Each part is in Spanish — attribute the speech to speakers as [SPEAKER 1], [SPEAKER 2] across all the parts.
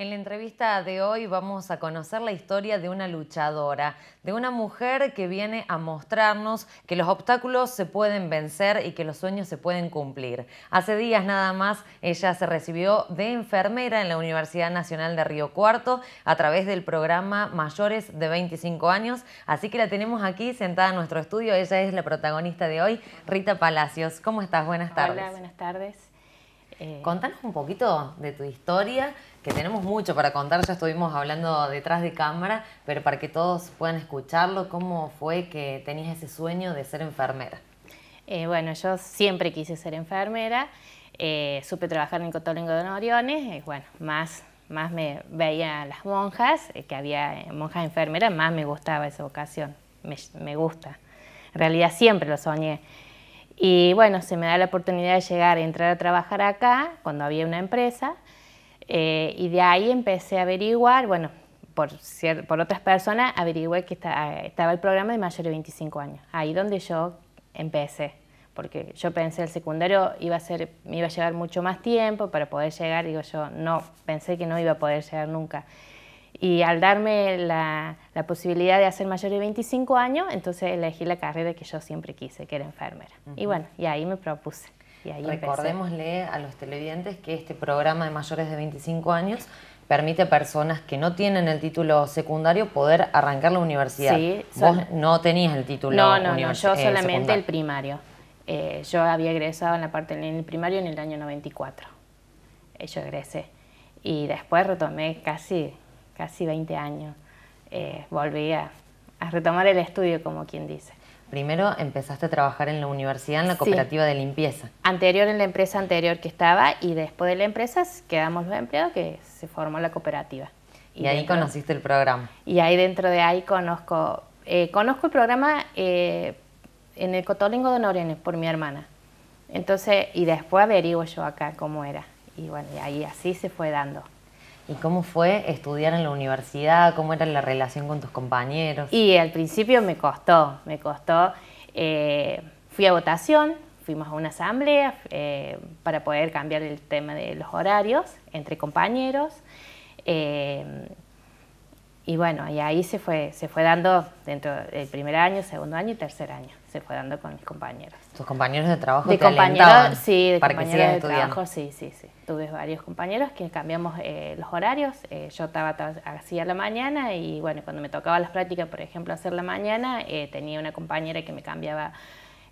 [SPEAKER 1] En la entrevista de hoy vamos a conocer la historia de una luchadora, de una mujer que viene a mostrarnos que los obstáculos se pueden vencer y que los sueños se pueden cumplir. Hace días nada más ella se recibió de enfermera en la Universidad Nacional de Río Cuarto a través del programa Mayores de 25 años, así que la tenemos aquí sentada en nuestro estudio. Ella es la protagonista de hoy, Rita Palacios. ¿Cómo estás? Buenas tardes. Hola, buenas tardes. Eh, Contanos un poquito de tu historia, que tenemos mucho para contar, ya estuvimos hablando detrás de cámara, pero para que todos puedan escucharlo, ¿cómo fue que tenías ese sueño de ser enfermera?
[SPEAKER 2] Eh, bueno, yo siempre quise ser enfermera, eh, supe trabajar en el Cotolengo de Noriones, bueno, más, más me veía las monjas, que había monjas enfermeras, más me gustaba esa vocación, me gusta. En realidad siempre lo soñé. Y bueno, se me da la oportunidad de llegar y entrar a trabajar acá, cuando había una empresa, eh, y de ahí empecé a averiguar, bueno, por, por otras personas averigüé que estaba el programa de mayor de 25 años, ahí donde yo empecé, porque yo pensé el secundario iba a ser, me iba a llevar mucho más tiempo para poder llegar, digo yo, no, pensé que no iba a poder llegar nunca. Y al darme la, la, posibilidad de hacer mayor de 25 años, entonces elegí la carrera que yo siempre quise, que era enfermera. Y bueno, y ahí me propuse. Y ahí Recordémosle
[SPEAKER 1] a los televidentes que este programa de mayores de 25 años permite a personas que no tienen el título secundario poder arrancar la universidad. Sí, Vos no tenías el título No, no, no, yo eh, solamente el
[SPEAKER 2] primario. Eh, yo había egresado en la parte en el primario en el año 94. Eh, yo egresé. Y después retomé casi casi 20 años, eh, volví a, retomar el estudio, como quien dice.
[SPEAKER 1] Primero empezaste a trabajar en la
[SPEAKER 2] universidad, en la cooperativa de limpieza. Anterior en la empresa anterior que estaba y después de la empresa quedamos los empleados que se formó la cooperativa. Y, ahí conociste el programa. Y ahí dentro de ahí conozco, eh, conozco el programa eh, en el Cotolingo de Norenes por mi hermana. Entonces, y después averiguo yo acá cómo era. Y bueno, y ahí así se fue dando.
[SPEAKER 1] ¿Y cómo fue estudiar en la universidad? ¿Cómo era la
[SPEAKER 2] relación con tus compañeros? Y al principio me costó, me costó. Eh, fui a votación, fuimos a una asamblea eh, para poder cambiar el tema de los horarios entre compañeros. Eh, y bueno, y ahí se fue, se fue dando dentro del primer año, segundo año y tercer año, se fue dando con mis compañeros.
[SPEAKER 1] ¿Tus compañeros de trabajo de compañeros, Sí, de compañeros de trabajo,
[SPEAKER 2] sí, sí, sí. Tuve varios compañeros que cambiamos eh, los horarios, eh, yo estaba hacía la mañana y bueno, cuando me tocaba las prácticas, por ejemplo, hacer la mañana, eh, tenía una compañera que me cambiaba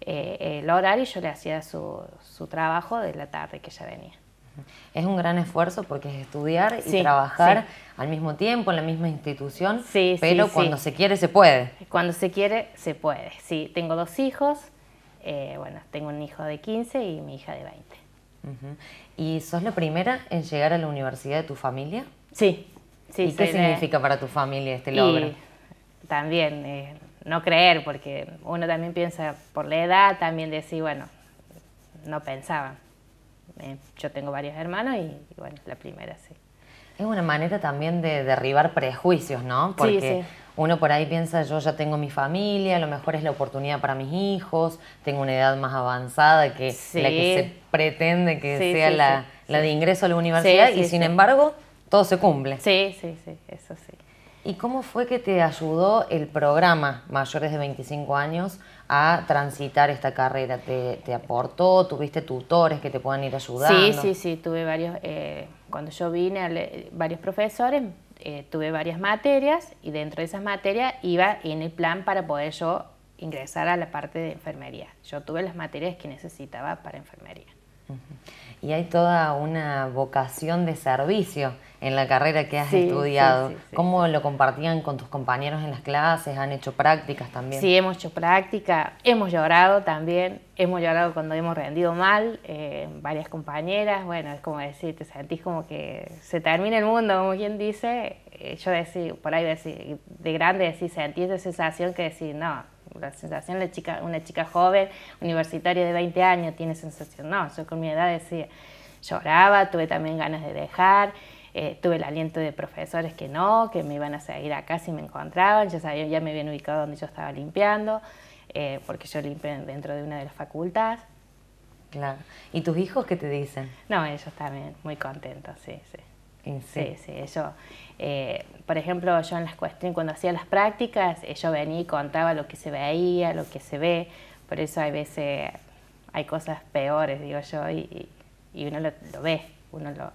[SPEAKER 2] el horario y yo le hacía su, su trabajo de la tarde que ella venía
[SPEAKER 1] es un gran esfuerzo porque es estudiar y trabajar al mismo tiempo en la misma institución,
[SPEAKER 2] pero cuando se quiere se puede. Cuando se quiere se puede, sí. Tengo dos hijos, eh, bueno, tengo un hijo de 15 y mi hija de 20.
[SPEAKER 1] ¿Y sos la primera en llegar a la universidad de tu familia? Sí, sí. ¿Y qué significa para tu familia este logro?
[SPEAKER 2] también, eh, no creer, porque uno también piensa por la edad, también decir, bueno, no pensaba. Eh, yo tengo varias hermanas y, bueno, la primera sí.
[SPEAKER 1] Es una manera también de derribar prejuicios, ¿no? Porque uno por ahí piensa, yo ya tengo mi familia, a lo mejor es la oportunidad para mis hijos, tengo una edad más avanzada que la que se pretende que sea la, la de ingreso a la universidad y sin embargo todo se cumple. Sí, sí, sí, eso sí. ¿Y cómo fue que te ayudó el programa Mayores de 25 años a transitar
[SPEAKER 2] esta carrera? ¿Te,
[SPEAKER 1] aportó? ¿Tuviste tutores que te puedan ir ayudando? Sí, sí,
[SPEAKER 2] sí, tuve varios, eh, cuando yo vine, varios profesores, eh, tuve varias materias y dentro de esas materias iba en el plan para poder yo ingresar a la parte de enfermería. Yo tuve las materias que necesitaba para enfermería.
[SPEAKER 1] Y hay toda una vocación de servicio en la carrera que has estudiado. ¿Cómo lo compartían con
[SPEAKER 2] tus compañeros en las clases? ¿Han hecho prácticas también? Sí, hemos hecho práctica, hemos llorado también, hemos llorado cuando hemos rendido mal, eh, varias compañeras, bueno, es como decir, te sentís como que se termina el mundo, como quien dice. Eh, yo decir, por ahí decir, de grande decir, sentís esa sensación que decir, no, la sensación de chica, una chica joven, universitaria de 20 años, tiene sensación. No, yo con mi edad decía, lloraba, tuve también ganas de dejar, eh, tuve el aliento de profesores que no, que me iban a seguir acá si me encontraban, ya sabía, ya me habían ubicado donde yo estaba limpiando, eh, porque yo limpié dentro de una de las facultades. Claro. ¿Y tus hijos qué te dicen? No, ellos también, muy contentos, sí, sí. Sí, sí, yo, eh, por ejemplo, yo en las cuestiones, cuando hacía las prácticas, yo venía y contaba lo que se veía, lo que se ve, por eso hay veces, hay cosas peores, digo yo, y, uno lo, ve, uno lo...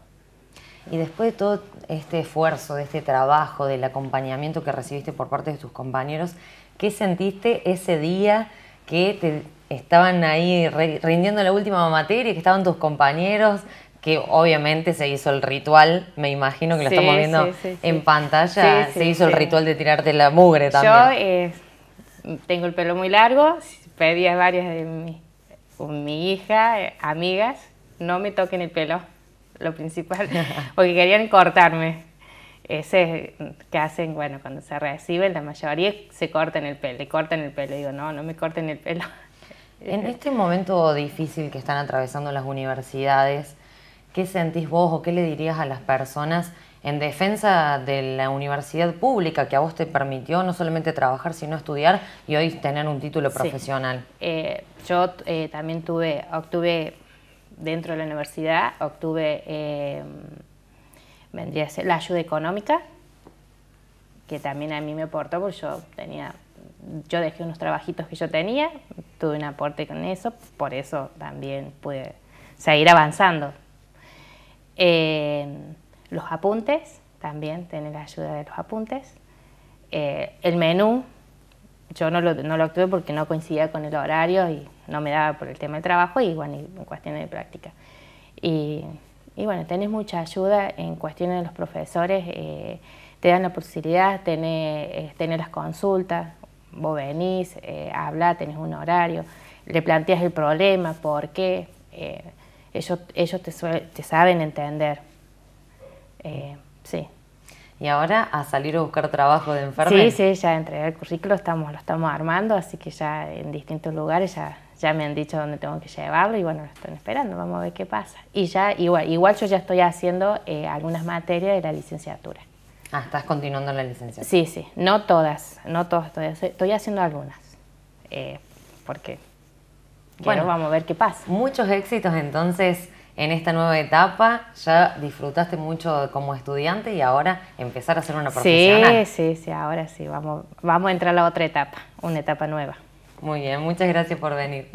[SPEAKER 1] Y después de todo este esfuerzo, de este trabajo, del acompañamiento que recibiste por parte de tus compañeros, ¿qué sentiste ese día que te estaban ahí rindiendo la última materia, y que estaban tus compañeros que obviamente se hizo el ritual, me imagino que lo estamos viendo en pantalla, se hizo el ritual de tirarte la mugre también. Yo
[SPEAKER 2] eh, tengo el pelo muy largo, pedí a varias de mi, mi hija, eh, amigas, no me toquen el pelo, lo principal, porque querían cortarme. Ese es que hacen, bueno, cuando se reciben, la mayoría se cortan el pelo, le cortan el pelo. Digo, no, no me corten el pelo.
[SPEAKER 1] En este momento difícil que están atravesando las universidades, ¿Qué sentís vos o qué le dirías a las personas en defensa de la universidad pública que a vos te permitió no solamente trabajar, sino estudiar y hoy tener un título profesional?
[SPEAKER 2] Eh, yo eh, también tuve, obtuve dentro de la universidad, obtuve eh, la ayuda económica, que también a mí me aportó porque yo tenía yo dejé unos trabajitos que yo tenía, tuve un aporte con eso, por eso también pude seguir avanzando los apuntes, también tener la ayuda de los apuntes. Eh, el menú, yo no lo, no lo porque no coincidía con el horario y no me daba por el tema del trabajo y bueno, en cuestiones de práctica. Y, bueno, tenés mucha ayuda en cuestiones de los profesores, eh, te dan la posibilidad, tenés, eh, tener las consultas, vos venís, eh, habla, tenés un horario, le planteas el problema, por qué ellos, ellos te, te saben entender. Eh, sí.
[SPEAKER 1] Y ahora a salir a buscar trabajo de enfermera. Sí,
[SPEAKER 2] sí, ya entregué el currículo, estamos, lo estamos armando, así que ya en distintos lugares ya, ya me han dicho dónde tengo que llevarlo y bueno, lo están esperando, vamos a ver qué pasa. Y ya, igual, igual yo ya estoy haciendo eh, algunas materias de la licenciatura. Ah, estás continuando la licenciatura. Sí, sí, no todas, no todas, estoy, estoy haciendo algunas, eh, porque bueno, vamos
[SPEAKER 1] a ver qué pasa. Muchos éxitos entonces en esta nueva etapa. Ya disfrutaste mucho como estudiante y ahora empezar a ser una profesional.
[SPEAKER 2] Sí, sí, sí, ahora sí. Vamos, vamos a entrar a la otra etapa, una etapa nueva.
[SPEAKER 1] Muy bien, muchas gracias por venir.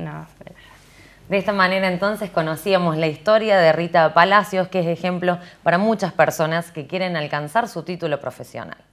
[SPEAKER 1] De esta manera entonces conocíamos la historia de Rita Palacios, que es ejemplo para muchas personas que quieren alcanzar su título profesional.